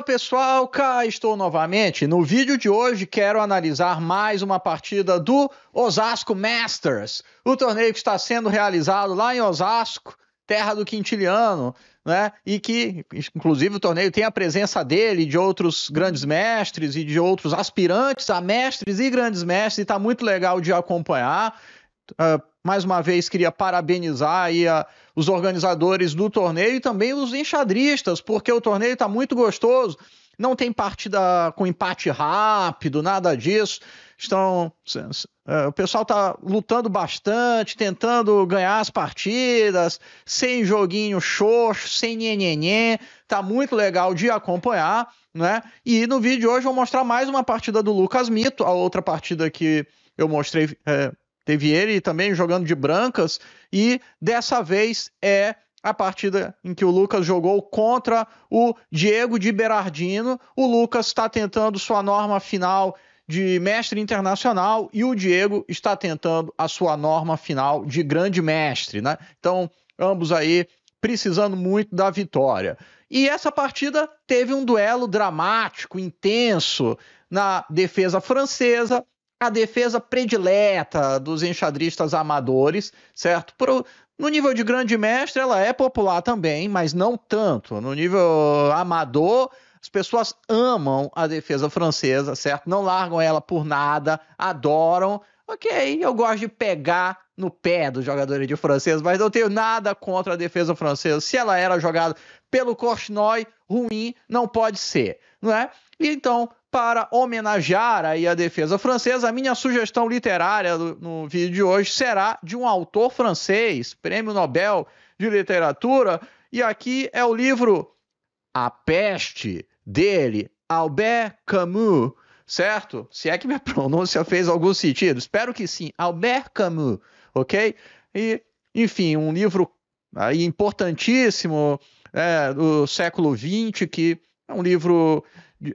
Fala pessoal, cá estou novamente. No vídeo de hoje quero analisar mais uma partida do Osasco Masters, o torneio que está sendo realizado lá em Osasco, terra do Quintiliano, né? E que, inclusive, o torneio tem a presença dele, de outros grandes mestres e de outros aspirantes a mestres e grandes mestres, e está muito legal de acompanhar. Uh, mais uma vez queria parabenizar aí a, os organizadores do torneio e também os enxadristas, porque o torneio está muito gostoso. Não tem partida com empate rápido, nada disso. Estão, é, o pessoal está lutando bastante, tentando ganhar as partidas, sem joguinho xoxo, sem nhenhenhé. Tá muito legal de acompanhar, né? E no vídeo de hoje eu vou mostrar mais uma partida do Lucas Mito, a outra partida que eu mostrei é, Teve ele também jogando de brancas e dessa vez é a partida em que o Lucas jogou contra o Diego de Berardino. O Lucas está tentando sua norma final de mestre internacional e o Diego está tentando a sua norma final de grande mestre, né? Então, ambos aí precisando muito da vitória. E essa partida teve um duelo dramático, intenso na defesa francesa a defesa predileta dos enxadristas amadores, certo? Pro, no nível de grande mestre, ela é popular também, mas não tanto. No nível amador, as pessoas amam a defesa francesa, certo? Não largam ela por nada, adoram. Ok, eu gosto de pegar no pé do jogador de francês, mas não tenho nada contra a defesa francesa. Se ela era jogada pelo Korchnoi, ruim não pode ser, não é? E então, para homenagear aí a defesa francesa, a minha sugestão literária no vídeo de hoje será de um autor francês, prêmio Nobel de Literatura, e aqui é o livro A Peste, dele, Albert Camus, certo? Se é que minha pronúncia fez algum sentido, espero que sim, Albert Camus, ok? E, enfim, um livro aí importantíssimo é, do século XX que é um livro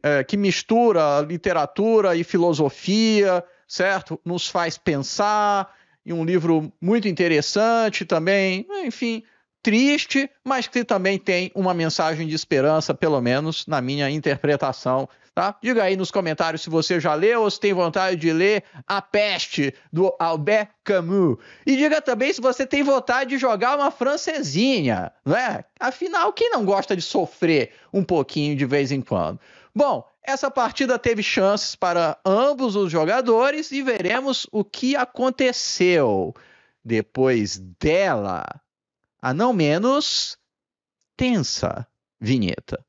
é, que mistura literatura e filosofia, certo? Nos faz pensar, e um livro muito interessante também, enfim, triste, mas que também tem uma mensagem de esperança, pelo menos na minha interpretação. Tá? Diga aí nos comentários se você já leu ou se tem vontade de ler A Peste, do Albert Camus. E diga também se você tem vontade de jogar uma francesinha, né? Afinal, quem não gosta de sofrer um pouquinho de vez em quando? Bom, essa partida teve chances para ambos os jogadores e veremos o que aconteceu depois dela. A não menos tensa vinheta.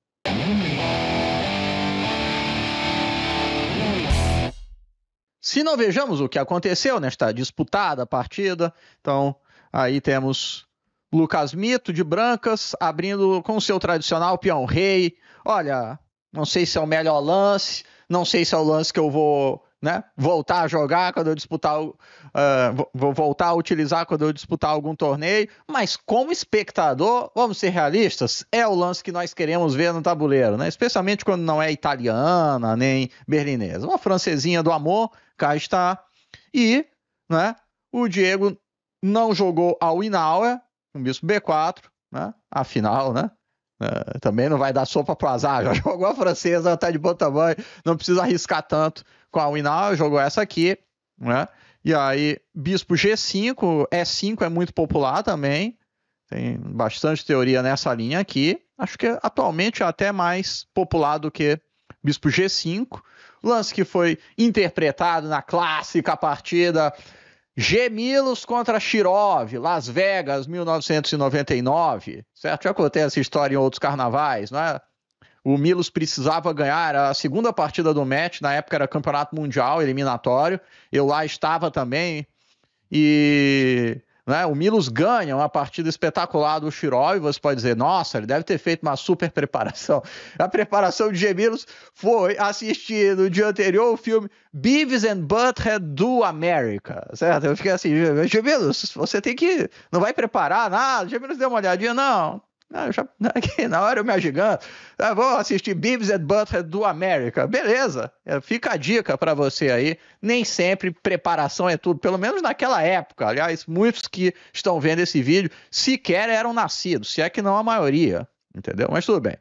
Se não vejamos o que aconteceu nesta disputada partida, então aí temos Lucas Mito de Brancas abrindo com o seu tradicional peão rei. Olha, não sei se é o melhor lance, não sei se é o lance que eu vou né, voltar a jogar quando eu disputar, uh, vou voltar a utilizar quando eu disputar algum torneio. Mas como espectador, vamos ser realistas, é o lance que nós queremos ver no tabuleiro, né? Especialmente quando não é italiana nem berlinesa. Uma francesinha do amor, cá está. E, né? O Diego não jogou ao Inaue, um bispo B4, né? Afinal, né? É, também não vai dar sopa pro azar, já jogou a francesa, tá de bom tamanho, não precisa arriscar tanto com a Winal, jogou essa aqui, né? E aí, bispo G5, E5 é muito popular também, tem bastante teoria nessa linha aqui. Acho que atualmente é até mais popular do que bispo G5, lance que foi interpretado na clássica partida Gemilos contra Shirov, Las Vegas, 1999. Certo? Já contei essa história em outros carnavais, não é? O Milos precisava ganhar a segunda partida do match, na época era campeonato mundial, eliminatório. Eu lá estava também. E né? O Milos ganha uma partida espetacular do Shirov, você pode dizer, nossa, ele deve ter feito uma super preparação. A preparação de Gemilos foi assistir no dia anterior o filme Beavis and Butthead do América, certo? Eu fiquei assim, Gemilos, você tem que... não vai preparar nada? Gemilos deu uma olhadinha, não, ah, já, na hora eu me agigando. Ah, vou assistir Beavis and Butthead do América. Beleza, é, fica a dica para você aí. Nem sempre preparação é tudo, pelo menos naquela época. Aliás, muitos que estão vendo esse vídeo sequer eram nascidos, se é que não a maioria, entendeu? Mas tudo bem.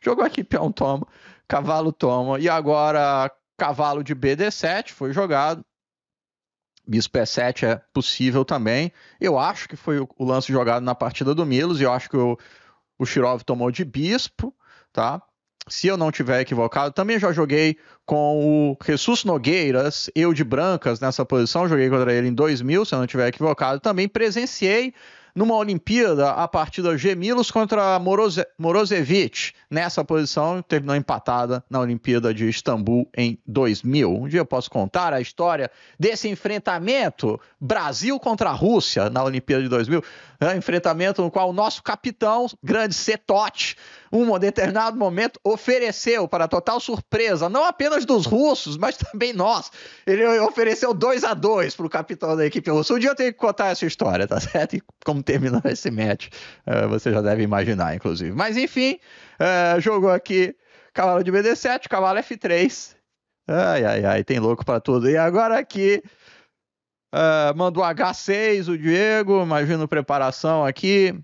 Jogou aqui peão toma, cavalo toma, e agora cavalo de BD7 foi jogado. Bispo E7 é possível também. Eu acho que foi o, lance jogado na partida do Milos, e eu acho que o, o Shirov tomou de bispo, tá? Se eu não tiver equivocado, também já joguei com o Jesus Nogueiras, eu de brancas nessa posição, joguei contra ele em 2000, se eu não tiver equivocado, também presenciei numa Olimpíada a partida Gemilos contra Moroze Morozevic. Nessa posição, terminou empatada na Olimpíada de Istambul em 2000. Um dia eu posso contar a história desse enfrentamento Brasil contra a Rússia na Olimpíada de 2000 né? enfrentamento no qual o nosso capitão, grande Setote, um determinado momento ofereceu para total surpresa, não apenas dos russos, mas também nós. Ele ofereceu 2 a 2 para o capitão da equipe russa. Um dia eu tenho que contar essa história, tá certo? E como terminou esse match, uh, você já deve imaginar, inclusive. Mas enfim, uh, jogou aqui cavalo de BD7, cavalo F3. Ai, ai, ai, tem louco para tudo. E agora aqui Uh, ah, mandou H6 o Diego, imagino preparação aqui.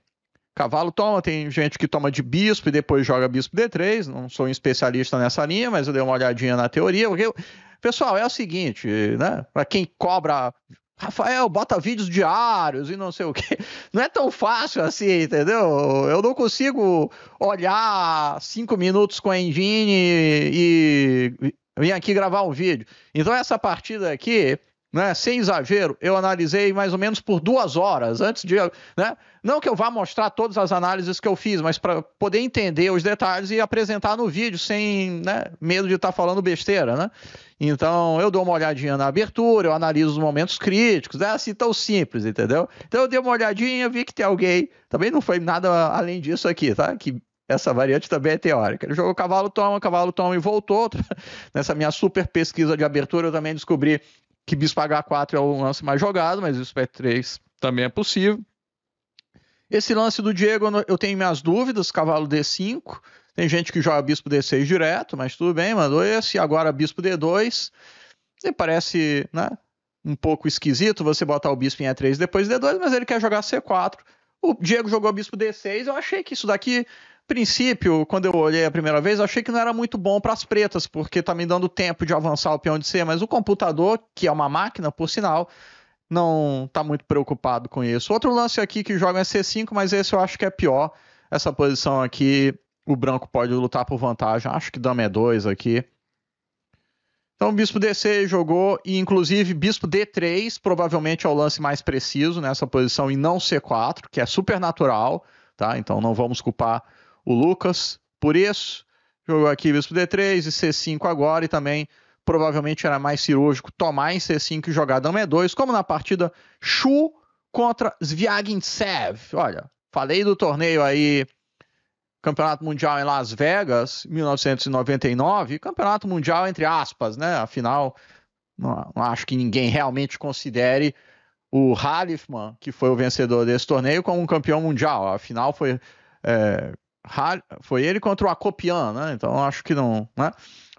Cavalo toma, tem gente que toma de bispo e depois joga bispo D3. Não sou um especialista nessa linha, mas eu dei uma olhadinha na teoria. Porque... Pessoal, é o seguinte, né? Para quem cobra Rafael, bota vídeos diários e não sei o quê. Não é tão fácil assim, entendeu? Eu não consigo olhar cinco minutos com a engine e vir aqui gravar um vídeo. Então essa partida aqui né, sem exagero, eu analisei mais ou menos por duas horas antes de. Né, não que eu vá mostrar todas as análises que eu fiz, mas para poder entender os detalhes e apresentar no vídeo sem né, medo de estar tá falando besteira. Né? Então eu dou uma olhadinha na abertura, eu analiso os momentos críticos, é né, assim tão simples, entendeu? Então eu dei uma olhadinha, vi que tem alguém. Também não foi nada além disso aqui, tá? Que essa variante também é teórica. Ele jogou cavalo toma, cavalo toma e voltou. Nessa minha super pesquisa de abertura, eu também descobri que Bispo H4 é o lance mais jogado, mas o Spec 3 também é possível. Esse lance do Diego, eu tenho minhas dúvidas, cavalo D5. Tem gente que joga bispo D6 direto, mas tudo bem, mandou esse. Agora bispo D2. E parece né, um pouco esquisito você botar o bispo em E3 depois D2, mas ele quer jogar C4. O Diego jogou bispo D6, eu achei que isso daqui princípio, quando eu olhei a primeira vez, eu achei que não era muito bom para as pretas, porque tá me dando tempo de avançar o peão de C, mas o computador, que é uma máquina, por sinal, não tá muito preocupado com isso. Outro lance aqui que joga é C5, mas esse eu acho que é pior. Essa posição aqui, o branco pode lutar por vantagem. Acho que dama é 2 aqui. Então, bispo D6 jogou, e inclusive bispo D3, provavelmente é o lance mais preciso nessa posição, e não C4, que é super natural, tá? Então não vamos culpar o Lucas por isso. Jogou aqui bispo D3 e C5 agora, e também provavelmente era mais cirúrgico tomar em C5 e jogar dama E2, como na partida Chu contra Sviagintsev. Olha, falei do torneio aí Campeonato Mundial em Las Vegas, 1999, Campeonato Mundial entre aspas, né? Afinal, não, acho que ninguém realmente considere o Halifman, que foi o vencedor desse torneio, como um campeão mundial. Afinal, foi, é, foi ele contra o Acopian, né? Então, acho que não, né?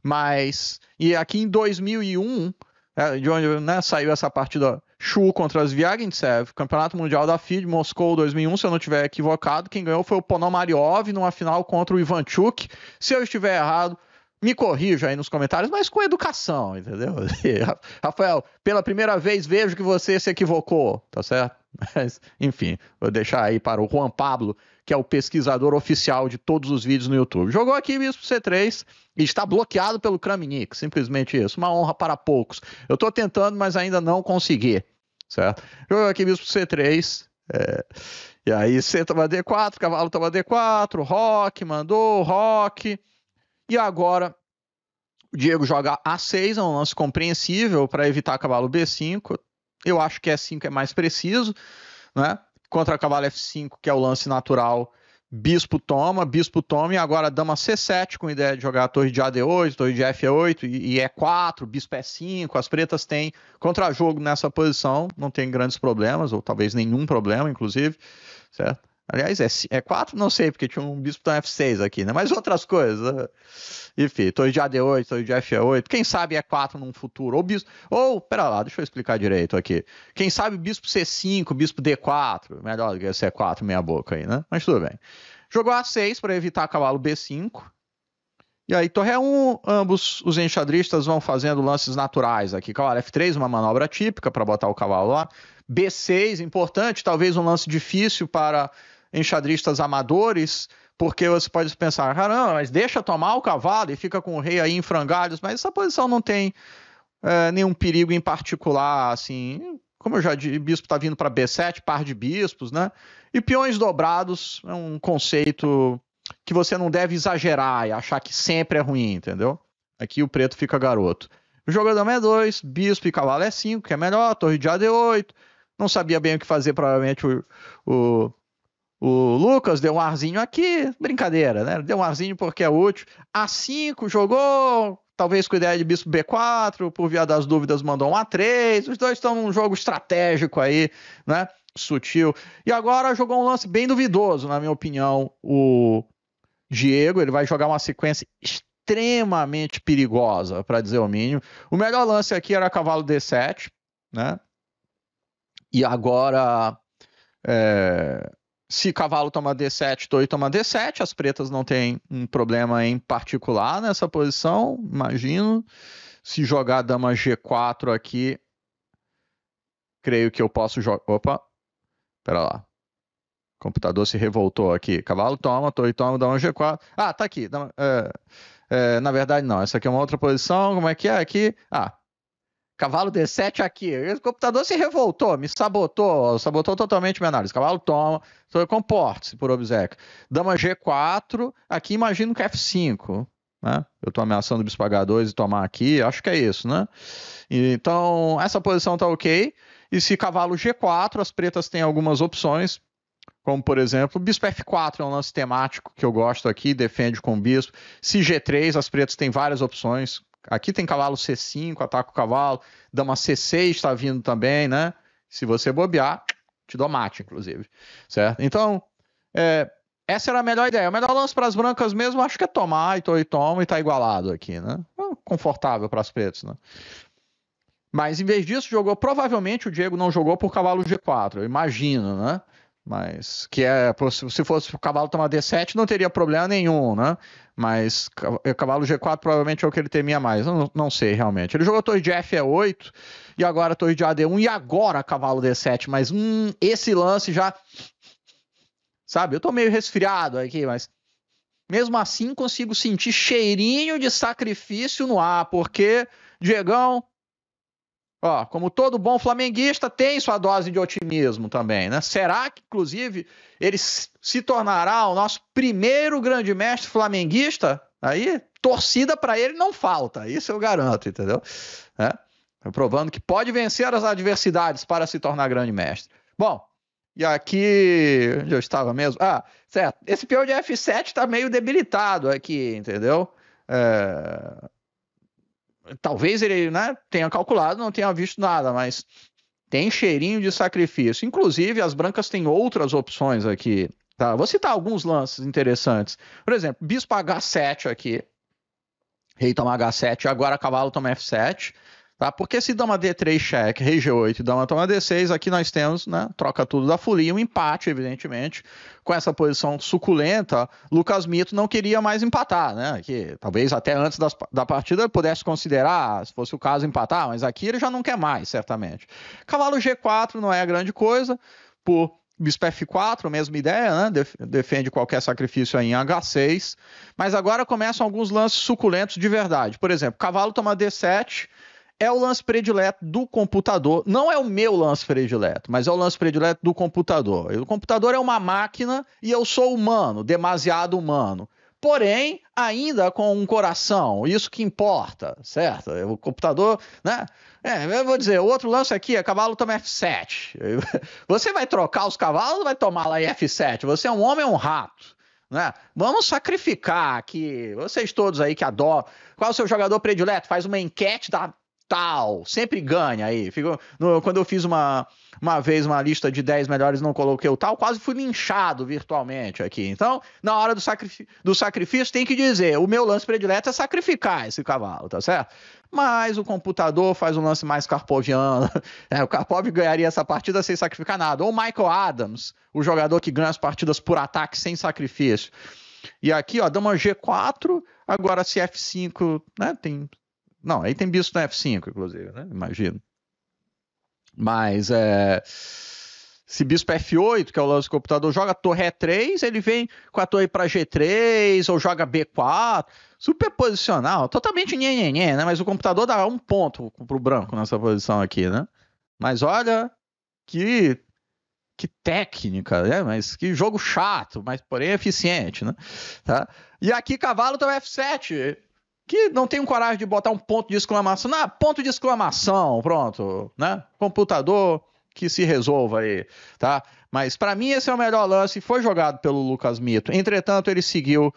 Mas, e aqui em 2001, é, de onde né, saiu essa partida Chu contra Viagintsev, Campeonato Mundial da FIDE, Moscou 2001, se eu não estiver equivocado, quem ganhou foi o Ponomariov numa final contra o Ivanchuk. Se eu estiver errado, me corrija aí nos comentários, mas com educação, entendeu? Rafael, pela primeira vez vejo que você se equivocou, tá certo? Mas, enfim, vou deixar aí para o Juan Pablo, que é o pesquisador oficial de todos os vídeos no YouTube. Jogou aqui bispo C3 e está bloqueado pelo Kramnik, simplesmente isso. Uma honra para poucos. Eu estou tentando, mas ainda não consegui certo? Jogo aqui mesmo pro C3. É, e aí C toma D4, cavalo tava D4, rock, mandou, rock. E agora o Diego joga A6, é um lance compreensível para evitar cavalo B5. Eu acho que E5 é, é mais preciso, né? Contra cavalo F5, que é o lance natural bispo toma, bispo toma, e agora dama C7 com ideia de jogar torre de AD8, torre de F8 e, e E4, bispo E5, as pretas têm contra-jogo nessa posição, não tem grandes problemas, ou talvez nenhum problema, inclusive, certo? Aliás, é, é quatro, não sei, porque tinha um bispo tão F6 aqui, né? Mas outras coisas. Né? Enfim, torre de AD8, torre de F8. Quem sabe é 4 num futuro. Ou bispo. Ou, pera lá, deixa eu explicar direito aqui. Quem sabe bispo C5, bispo D4. Melhor do que C4, meia boca aí, né? Mas tudo bem. Jogou A6 para evitar cavalo B5. E aí, torre 1, ambos os enxadristas vão fazendo lances naturais aqui. Cavalo F3, uma manobra típica para botar o cavalo lá. B6, importante, talvez um lance difícil para enxadristas amadores, porque você pode pensar, caramba, mas deixa tomar o cavalo e fica com o rei aí em frangalhos, mas essa posição não tem é, nenhum perigo em particular, assim. Como eu já disse, bispo está vindo para B7, par de bispos, né? E peões dobrados é um conceito que você não deve exagerar e achar que sempre é ruim, entendeu? Aqui o preto fica garoto. O jogador é 2, bispo e cavalo é 5, que é melhor, torre de AD8. Não sabia bem o que fazer, provavelmente o, o o Lucas deu um arzinho aqui, brincadeira, né? Deu um arzinho porque é útil. A5 jogou, talvez com ideia de bispo B4, por via das dúvidas mandou um A3. Os dois estão num jogo estratégico aí, né? Sutil. E agora jogou um lance bem duvidoso, na minha opinião, o Diego. Ele vai jogar uma sequência extremamente perigosa, para dizer o mínimo. O melhor lance aqui era cavalo D7, né? E agora. É se cavalo toma D7, torre toma D7, as pretas não tem um problema em particular nessa posição, imagino. Se jogar dama G4 aqui, creio que eu posso jogar... Opa, pera lá. O computador se revoltou aqui. Cavalo toma, torre toma, dama G4. Ah, tá aqui. Dama, é, é, na verdade, não. Essa aqui é uma outra posição. Como é que é aqui? Ah, Cavalo D7 aqui. O computador se revoltou, me sabotou, sabotou totalmente minha análise. Cavalo toma, comporte-se por obsequio. Dama G4, aqui imagino que F5. Né? Eu estou ameaçando o bispo H2 e tomar aqui, acho que é isso, né? Então, essa posição está ok. E se cavalo G4, as pretas têm algumas opções, como por exemplo, bispo F4 é um lance temático que eu gosto aqui, defende com bispo. Se G3, as pretas têm várias opções, Aqui tem cavalo C5, ataca o cavalo, dama C6 está vindo também, né? Se você bobear, te dou mate, inclusive. Certo? Então, é, essa era a melhor ideia. O melhor lance para as brancas mesmo, acho que é tomar, então e toma e tá igualado aqui, né? É confortável para as pretas, né? Mas em vez disso, jogou. Provavelmente o Diego não jogou por cavalo G4, eu imagino, né? Mas que é, se fosse o cavalo tomar D7, não teria problema nenhum, né? Mas o cavalo G4 provavelmente é o que ele temia mais. Não, não sei realmente. Ele jogou torre de F 8 é e agora torre de AD1 e agora cavalo D7. Mas hum, esse lance já. Sabe? Eu tô meio resfriado aqui, mas. Mesmo assim, consigo sentir cheirinho de sacrifício no ar, porque Diegão Ó, como todo bom flamenguista, tem sua dose de otimismo também, né? Será que, inclusive, ele se tornará o nosso primeiro grande mestre flamenguista? Aí, torcida para ele não falta, isso eu garanto, entendeu? É, provando que pode vencer as adversidades para se tornar grande mestre. Bom, e aqui, onde eu estava mesmo? Ah, certo, esse peão de F7 está meio debilitado aqui, entendeu? É talvez ele né, tenha calculado, não tenha visto nada, mas tem cheirinho de sacrifício. Inclusive, as brancas têm outras opções aqui. Tá? Vou citar alguns lances interessantes. Por exemplo, bispo H7 aqui. Rei toma H7, agora cavalo toma F7. Tá? Porque se dama D3 cheque, rei G8 e dama toma D6, aqui nós temos, né, troca tudo da folia, um empate, evidentemente, com essa posição suculenta, Lucas Mito não queria mais empatar, né, que talvez até antes das, da partida pudesse considerar, ah, se fosse o caso, empatar, mas aqui ele já não quer mais, certamente. Cavalo G4 não é a grande coisa, por Bispo F4, mesma ideia, né? defende qualquer sacrifício aí em H6, mas agora começam alguns lances suculentos de verdade. Por exemplo, cavalo toma D7, é o lance predileto do computador. Não é o meu lance predileto, mas é o lance predileto do computador. O computador é uma máquina e eu sou humano, demasiado humano. Porém, ainda com um coração, isso que importa, certo? O computador, né? É, eu vou dizer, o outro lance aqui é cavalo toma F7. Você vai trocar os cavalos ou vai tomar lá F7? Você é um homem ou um rato? Né? Vamos sacrificar aqui. Vocês todos aí que adoram. Qual é o seu jogador predileto? Faz uma enquete da tal. Sempre ganha aí. Fico, no, quando eu fiz uma, uma vez uma lista de 10 melhores não coloquei o tal, quase fui linchado virtualmente aqui. Então, na hora do, sacrif do sacrifício, tem que dizer: o meu lance predileto é sacrificar esse cavalo, tá certo? Mas o computador faz um lance mais Karpoviano. é O Karpov ganharia essa partida sem sacrificar nada. Ou Michael Adams, o jogador que ganha as partidas por ataque sem sacrifício. E aqui, ó, dama G4, agora se F5, né, tem não, aí tem bispo no F5, inclusive, né? Imagino. Mas é, se bispo F8, que é o lance do computador, joga torre E3, ele vem com a torre para G3, ou joga B4, superposicional, totalmente nhenhenhé, né? Mas o computador dá um ponto pro branco nessa posição aqui, né? Mas olha que que técnica, né? Mas que jogo chato, mas porém eficiente, né? Tá? E aqui cavalo o F7 que não tenho coragem de botar um ponto de exclamação. Não, ah, ponto de exclamação, pronto, né? Computador que se resolva aí, tá? Mas para mim esse é o melhor lance, foi jogado pelo Lucas Mito. Entretanto, ele seguiu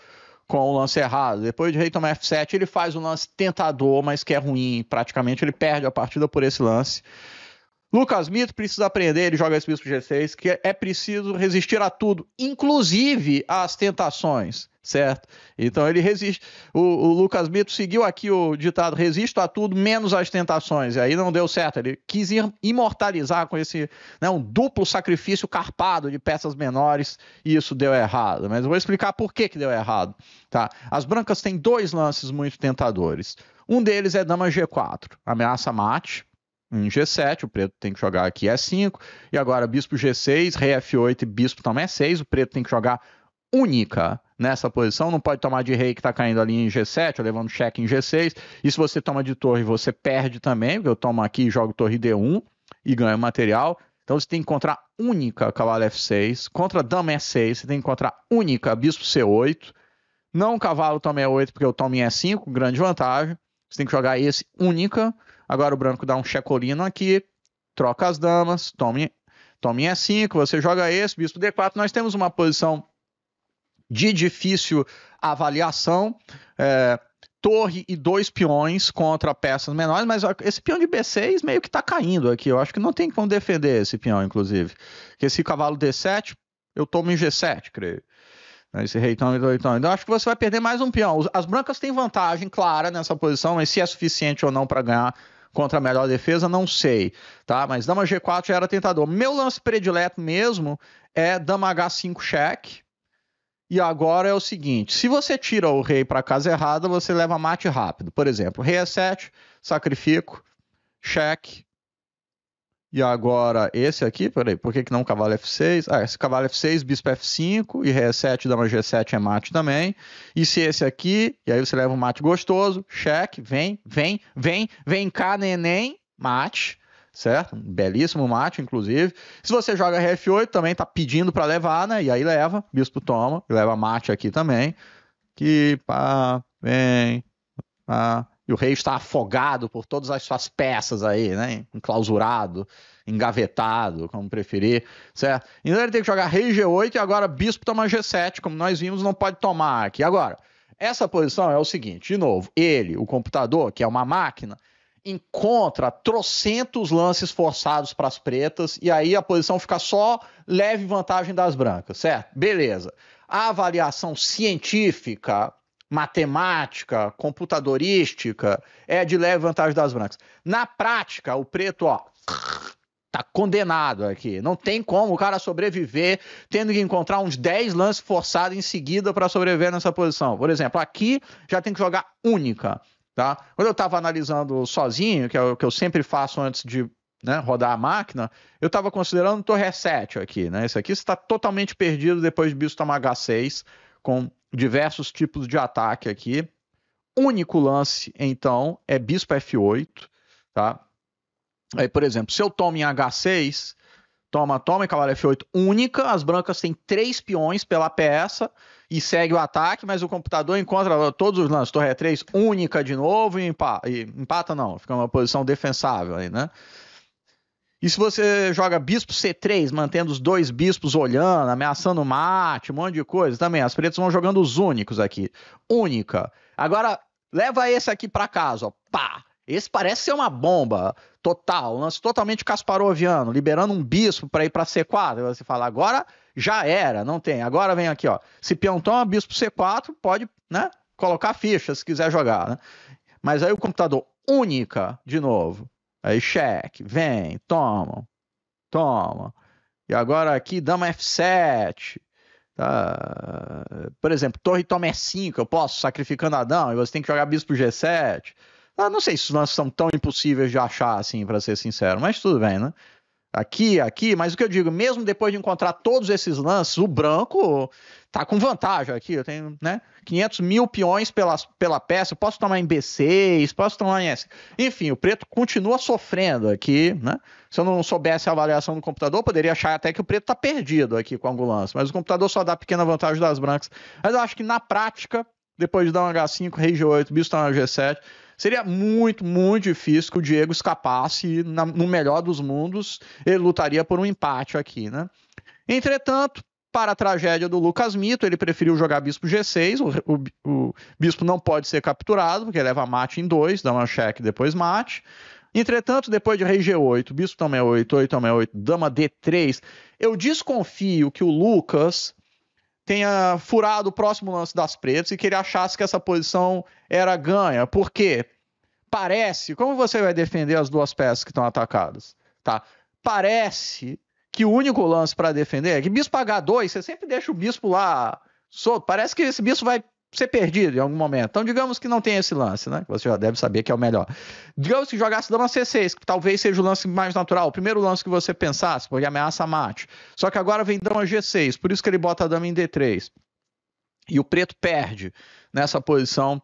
com o lance errado. Depois de retomar F7, ele faz um lance tentador, mas que é ruim, praticamente ele perde a partida por esse lance. Lucas Mito precisa aprender, ele joga esse bispo G6, que é preciso resistir a tudo, inclusive às tentações certo? Então ele resiste. O, o, Lucas Mito seguiu aqui o ditado: resisto a tudo, menos às tentações. E aí não deu certo. Ele quis imortalizar com esse né, um duplo sacrifício carpado de peças menores, e isso deu errado. Mas eu vou explicar por que, que deu errado. Tá? As brancas têm dois lances muito tentadores. Um deles é dama G4, ameaça mate. Em G7, o preto tem que jogar aqui E5, é e agora bispo G6, rei F8 e bispo também é 6, o preto tem que jogar única nessa posição, não pode tomar de rei que está caindo ali em G7, ou levando cheque em G6. E se você toma de torre, você perde também, porque eu tomo aqui e jogo torre D1 e ganho material. Então você tem que encontrar única cavalo F6, contra dama E6, você tem que encontrar única bispo C8. Não cavalo toma E8, porque eu tomo em E5, grande vantagem. Você tem que jogar esse única. Agora o branco dá um checolino aqui, troca as damas, tome, tome em E5, você joga esse, bispo D4. Nós temos uma posição de difícil avaliação, é, torre e dois peões contra peças menores, mas esse peão de B6 meio que tá caindo aqui. Eu acho que não tem como defender esse peão, inclusive. Porque esse cavalo D7, eu tomo em G7, creio. Né, esse rei tão então Então acho que você vai perder mais um peão. As brancas têm vantagem clara nessa posição, mas se é suficiente ou não para ganhar contra a melhor defesa, não sei, tá? Mas dama G4 já era tentador. Meu lance predileto mesmo é dama H5 cheque, e agora é o seguinte: se você tira o rei para casa errada, você leva mate rápido. Por exemplo, rei é 7, sacrifico, cheque. E agora esse aqui, peraí, por que, que não cavalo F6? Ah, esse cavalo F6, bispo F5 e rei é 7 dama G7 é mate também. E se esse aqui, e aí você leva um mate gostoso, cheque, vem, vem, vem, vem cá, neném, mate certo? Belíssimo mate, inclusive. Se você joga RF8, também tá pedindo para levar, né? E aí leva, bispo toma, leva mate aqui também. Que pá, vem, pá. E o rei está afogado por todas as suas peças aí, né? Enclausurado, engavetado, como preferir, certo? Então ele tem que jogar rei G8 e agora bispo toma G7, como nós vimos, não pode tomar aqui. Agora, essa posição é o seguinte, de novo, ele, o computador, que é uma máquina, encontra trocentos lances forçados para as pretas e aí a posição fica só leve vantagem das brancas, certo? Beleza. A avaliação científica, matemática, computadorística é de leve vantagem das brancas. Na prática, o preto, ó, tá condenado aqui. Não tem como o cara sobreviver tendo que encontrar uns 10 lances forçados em seguida para sobreviver nessa posição. Por exemplo, aqui já tem que jogar única. Tá? Quando eu estava analisando sozinho, que é o que eu sempre faço antes de né, rodar a máquina, eu estava considerando Torre 7 aqui. Né? Esse aqui está totalmente perdido depois de Bispo H6, com diversos tipos de ataque aqui. Único lance, então, é Bispo F8. Tá? Aí, por exemplo, se eu tomo em H6, toma, toma, e cavalo F8 única, as brancas têm três peões pela peça e segue o ataque, mas o computador encontra todos os lances. Torre 3 única de novo e empata, e empata não, fica uma posição defensável aí, né? E se você joga bispo C3, mantendo os dois bispos olhando, ameaçando o mate, um monte de coisa, também as pretas vão jogando os únicos aqui. Única. Agora, leva esse aqui para casa, ó. Pá! Esse parece ser uma bomba total, um lance totalmente Kasparoviano, liberando um bispo para ir para C4. Você fala, agora já era, não tem. Agora vem aqui, ó. Se peão toma bispo C4, pode, né, colocar ficha se quiser jogar, né? Mas aí o computador única de novo. Aí cheque, vem, toma. Toma. E agora aqui dama F7. Tá? Por exemplo, torre toma E5, eu posso sacrificando Adão, e você tem que jogar bispo G7. Ah, não sei se os lances são tão impossíveis de achar assim, para ser sincero, mas tudo bem, né? aqui, aqui, mas o que eu digo, mesmo depois de encontrar todos esses lances, o branco tá com vantagem aqui. Eu tenho, né, 500 mil peões pela, pela peça, eu posso tomar em B6, posso tomar em S. Enfim, o preto continua sofrendo aqui, né? Se eu não soubesse a avaliação do computador, poderia achar até que o preto tá perdido aqui com algum lance, mas o computador só dá pequena vantagem das brancas. Mas eu acho que na prática, depois de dar um H5, rei G8, bicho tá no G7, Seria muito, muito difícil que o Diego escapasse na, no melhor dos mundos, ele lutaria por um empate aqui, né? Entretanto, para a tragédia do Lucas Mito, ele preferiu jogar bispo G6. O, o, o bispo não pode ser capturado, porque leva mate em 2, dá uma cheque depois mate. Entretanto, depois de rei G8, bispo também é 8, 8 também é 8, dama D3, eu desconfio que o Lucas tenha furado o próximo lance das pretas e que ele achasse que essa posição era ganha. Por quê? Parece. Como você vai defender as duas peças que estão atacadas? Tá? Parece que o único lance para defender é que bispo H2, você sempre deixa o bispo lá solto. Parece que esse bispo vai ser perdido em algum momento. Então, digamos que não tem esse lance, né? Você já deve saber que é o melhor. Digamos que jogasse dama C6, que talvez seja o lance mais natural, o primeiro lance que você pensasse, porque ameaça a mate. Só que agora vem dama G6, por isso que ele bota a dama em D3. E o preto perde nessa posição,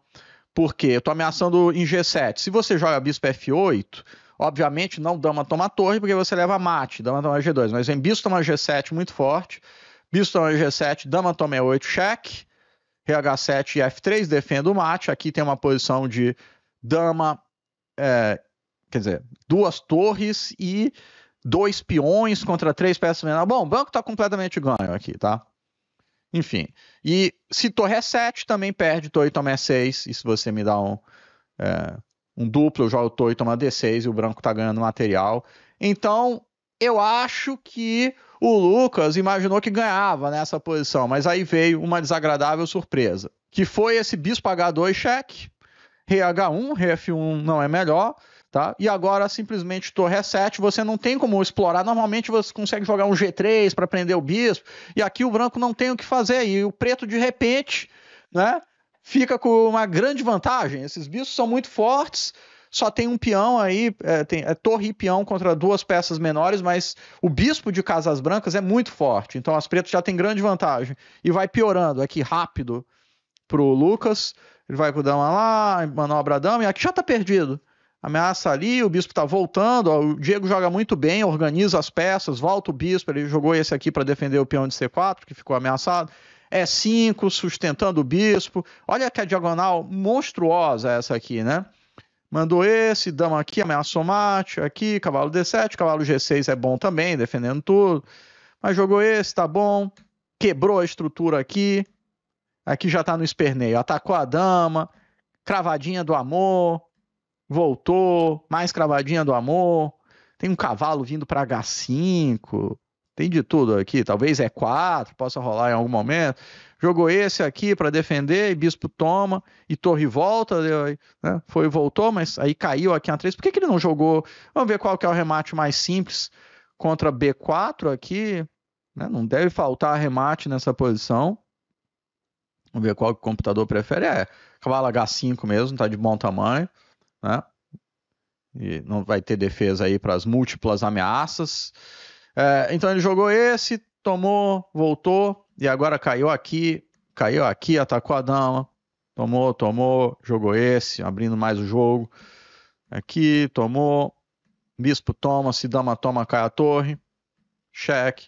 porque eu tô ameaçando em G7. Se você joga bispo F8, obviamente não dama toma torre, porque você leva mate, dama toma G2, mas vem bispo toma G7 muito forte, bispo toma G7, dama toma E8, cheque RH7 e F3, defendo o mate. Aqui tem uma posição de dama, é, quer dizer, duas torres e dois peões contra três peças menores. Bom, o banco está completamente ganho aqui, tá? Enfim. E se torre é 7, também perde torre toma 6. E se você me dá um, é, um duplo, eu jogo torre toma D6 e o branco está ganhando material. Então, eu acho que o Lucas imaginou que ganhava nessa posição, mas aí veio uma desagradável surpresa, que foi esse bis H2 cheque, RH1, RF1 não é melhor, tá? E agora simplesmente torre 7, é você não tem como explorar. Normalmente você consegue jogar um G3 para prender o bispo, e aqui o branco não tem o que fazer, e o preto de repente, né, fica com uma grande vantagem. Esses bispos são muito fortes, só tem um peão aí, é, tem é, torre e peão contra duas peças menores, mas o bispo de Casas Brancas é muito forte. Então as pretas já tem grande vantagem. E vai piorando aqui rápido pro Lucas. Ele vai com o dama lá, manobra a dama, e aqui já tá perdido. Ameaça ali, o bispo tá voltando. Ó, o Diego joga muito bem, organiza as peças, volta o bispo. Ele jogou esse aqui para defender o peão de C4, que ficou ameaçado. E5, é sustentando o bispo. Olha que a é diagonal monstruosa essa aqui, né? mandou esse, dama aqui, ameaçou mate aqui, cavalo D7, cavalo G6 é bom também, defendendo tudo. Mas jogou esse, tá bom. Quebrou a estrutura aqui. Aqui já tá no esperneio. Atacou a dama, cravadinha do amor, voltou, mais cravadinha do amor. Tem um cavalo vindo para H5. Tem de tudo aqui, talvez é 4, possa rolar em algum momento jogou esse aqui para defender, e Bispo toma, e Torre volta, né? foi voltou, mas aí caiu aqui a 3. Por que, que ele não jogou? Vamos ver qual que é o remate mais simples contra B4 aqui. Né? Não deve faltar remate nessa posição. Vamos ver qual que o computador prefere. É cavalo H5 mesmo, tá de bom tamanho. Né? E não vai ter defesa aí para as múltiplas ameaças. É, então ele jogou esse, tomou, voltou, e agora caiu aqui, caiu aqui, atacou a dama, tomou, tomou, jogou esse, abrindo mais o jogo. Aqui, tomou, bispo toma, se dama toma, cai a torre, cheque,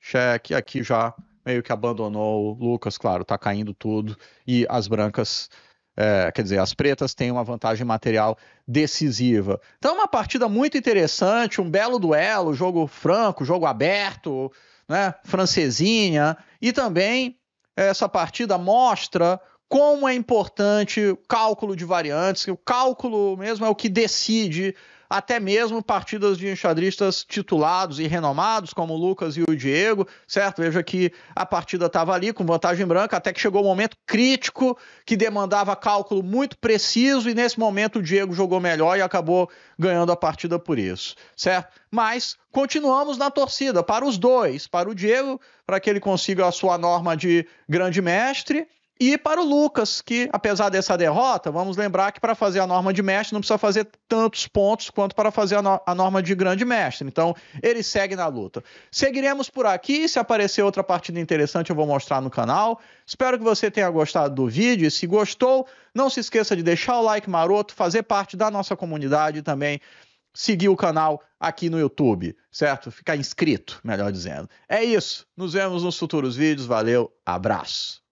cheque, aqui já meio que abandonou o Lucas, claro, tá caindo tudo, e as brancas, é, quer dizer, as pretas têm uma vantagem material decisiva. Então é uma partida muito interessante, um belo duelo, jogo franco, jogo aberto, né, francesinha, e também essa partida mostra como é importante o cálculo de variantes, que o cálculo mesmo é o que decide até mesmo partidas de enxadristas titulados e renomados, como o Lucas e o Diego, certo? Veja que a partida estava ali com vantagem branca, até que chegou um momento crítico que demandava cálculo muito preciso, e nesse momento o Diego jogou melhor e acabou ganhando a partida por isso, certo? Mas continuamos na torcida para os dois, para o Diego, para que ele consiga a sua norma de grande mestre e para o Lucas, que apesar dessa derrota, vamos lembrar que para fazer a norma de mestre não precisa fazer tantos pontos quanto para fazer a, no a, norma de grande mestre. Então, ele segue na luta. Seguiremos por aqui. Se aparecer outra partida interessante, eu vou mostrar no canal. Espero que você tenha gostado do vídeo. E se gostou, não se esqueça de deixar o like maroto, fazer parte da nossa comunidade e também. Seguir o canal aqui no YouTube, certo? Ficar inscrito, melhor dizendo. É isso. Nos vemos nos futuros vídeos. Valeu, abraço.